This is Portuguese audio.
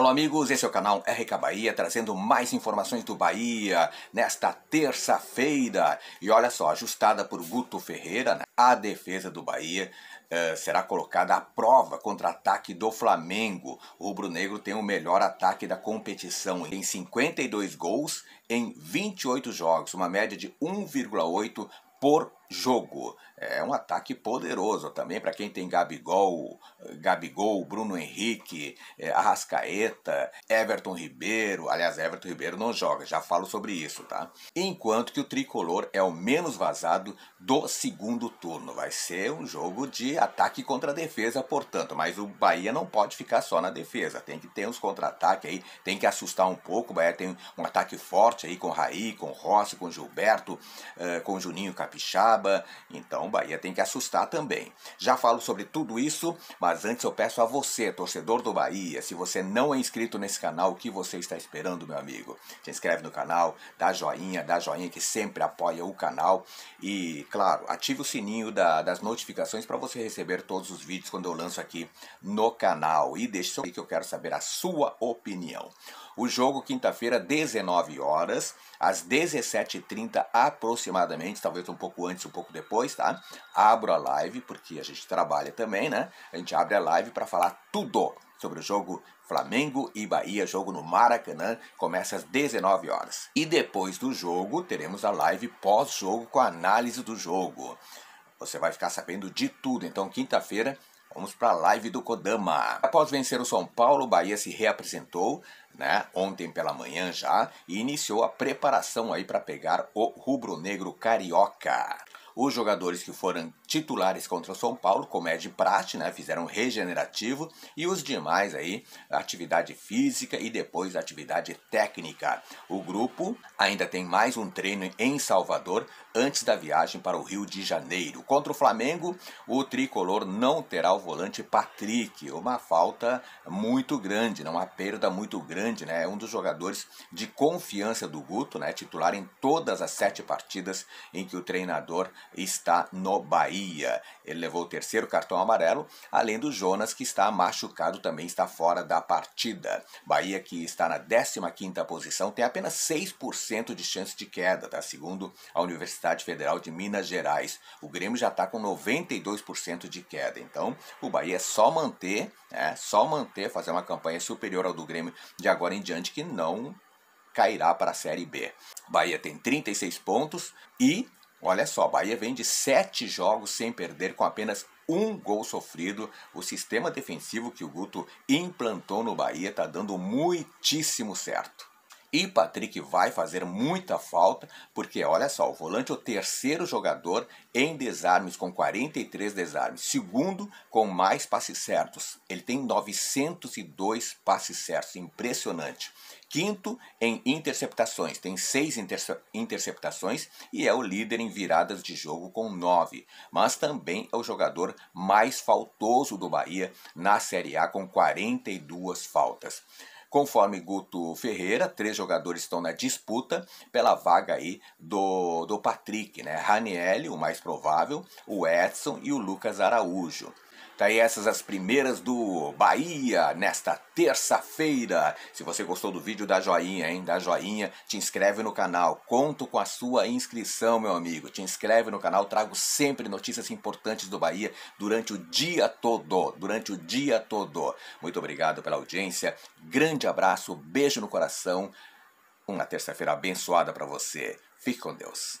Alô amigos, esse é o canal RK Bahia, trazendo mais informações do Bahia nesta terça-feira. E olha só, ajustada por Guto Ferreira, né? a defesa do Bahia eh, será colocada à prova contra ataque do Flamengo. O rubro-negro tem o melhor ataque da competição, em 52 gols em 28 jogos, uma média de 1,8 por jogo. É um ataque poderoso também para quem tem Gabigol, Gabigol, Bruno Henrique, é, Arrascaeta, Everton Ribeiro. Aliás, Everton Ribeiro não joga, já falo sobre isso, tá? Enquanto que o tricolor é o menos vazado do segundo turno. Vai ser um jogo de ataque contra defesa, portanto, mas o Bahia não pode ficar só na defesa, tem que ter uns contra-ataques aí, tem que assustar um pouco. O Bahia tem um ataque forte aí com Raí, com Rossi, com Gilberto, é, com Juninho Capixaba acaba, Então o Bahia tem que assustar também. Já falo sobre tudo isso, mas antes eu peço a você, torcedor do Bahia, se você não é inscrito nesse canal, o que você está esperando, meu amigo? Se inscreve no canal, dá joinha, dá joinha que sempre apoia o canal e, claro, ative o sininho da, das notificações para você receber todos os vídeos quando eu lanço aqui no canal. E deixe aí que eu quero saber a sua opinião. O jogo quinta-feira, 19 horas, às 17h30 aproximadamente, talvez um pouco antes, um pouco depois, tá? Abro a live, porque a gente trabalha também, né? A gente abre a live para falar tudo sobre o jogo Flamengo e Bahia, jogo no Maracanã, começa às 19 horas. E depois do jogo, teremos a live pós-jogo com a análise do jogo. Você vai ficar sabendo de tudo. Então, quinta-feira, Vamos para a live do Kodama. Após vencer o São Paulo, o Bahia se reapresentou, né, ontem pela manhã já, e iniciou a preparação aí para pegar o rubro-negro carioca. Os jogadores que foram titulares contra o São Paulo, como é de prate, né, fizeram regenerativo e os demais aí, atividade física e depois atividade técnica. O grupo ainda tem mais um treino em Salvador antes da viagem para o Rio de Janeiro. Contra o Flamengo, o tricolor não terá o volante Patrick, uma falta muito grande, né? uma perda muito grande. Né? É um dos jogadores de confiança do Guto, né? titular em todas as sete partidas em que o treinador está no Bahia. Ele levou o terceiro cartão amarelo, além do Jonas, que está machucado, também está fora da partida. Bahia, que está na 15 quinta posição, tem apenas 6% de chance de queda, tá? segundo a Universidade Universidade Federal de Minas Gerais. O Grêmio já está com 92% de queda. Então, o Bahia é só manter, é só manter, fazer uma campanha superior ao do Grêmio de agora em diante, que não cairá para a Série B. Bahia tem 36 pontos e, olha só, Bahia vem de 7 jogos sem perder com apenas um gol sofrido. O sistema defensivo que o Guto implantou no Bahia está dando muitíssimo certo. E Patrick vai fazer muita falta, porque olha só, o volante é o terceiro jogador em desarmes com 43 desarmes, segundo com mais passes certos. Ele tem 902 passes certos, impressionante. Quinto em interceptações, tem seis interce interceptações e é o líder em viradas de jogo com nove. Mas também é o jogador mais faltoso do Bahia na Série A com 42 faltas. Conforme Guto Ferreira, três jogadores estão na disputa pela vaga aí do, do Patrick, né? Raniel, o mais provável, o Edson e o Lucas Araújo. Tá aí essas as primeiras do Bahia nesta terça-feira. Se você gostou do vídeo, dá joinha, hein? Dá joinha, te inscreve no canal. Conto com a sua inscrição, meu amigo. Te inscreve no canal, trago sempre notícias importantes do Bahia durante o dia todo, durante o dia todo. Muito obrigado pela audiência. Grande abraço, beijo no coração. Uma terça-feira abençoada para você. Fique com Deus.